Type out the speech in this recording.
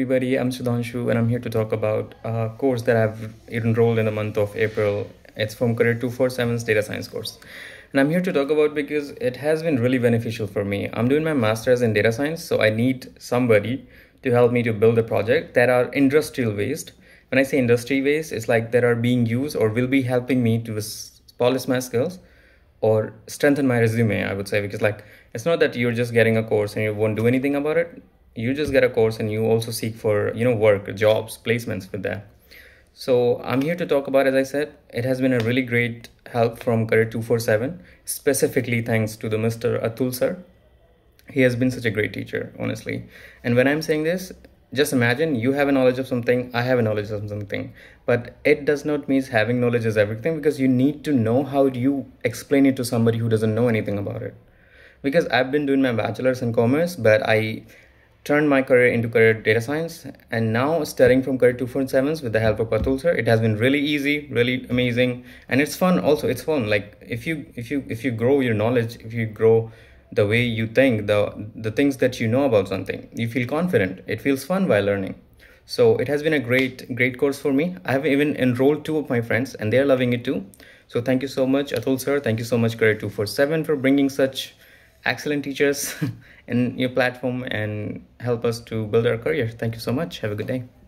everybody i'm sudhanshu and i'm here to talk about a course that i've enrolled in the month of april it's from career 247's data science course and i'm here to talk about because it has been really beneficial for me i'm doing my master's in data science so i need somebody to help me to build a project that are industrial based when i say industry based it's like that are being used or will be helping me to polish my skills or strengthen my resume i would say because like it's not that you're just getting a course and you won't do anything about it you just get a course and you also seek for you know work jobs placements with that so i'm here to talk about as i said it has been a really great help from career 247 specifically thanks to the mr atul sir he has been such a great teacher honestly and when i'm saying this just imagine you have a knowledge of something i have a knowledge of something but it does not mean having knowledge is everything because you need to know how you explain it to somebody who doesn't know anything about it because i've been doing my bachelor's in commerce but i turned my career into career data science and now starting from career 247s with the help of Patul sir it has been really easy really amazing and it's fun also it's fun like if you if you if you grow your knowledge if you grow the way you think the the things that you know about something you feel confident it feels fun while learning so it has been a great great course for me I have even enrolled two of my friends and they're loving it too so thank you so much Atul sir thank you so much career 247 for bringing such excellent teachers in your platform and help us to build our career. Thank you so much. Have a good day.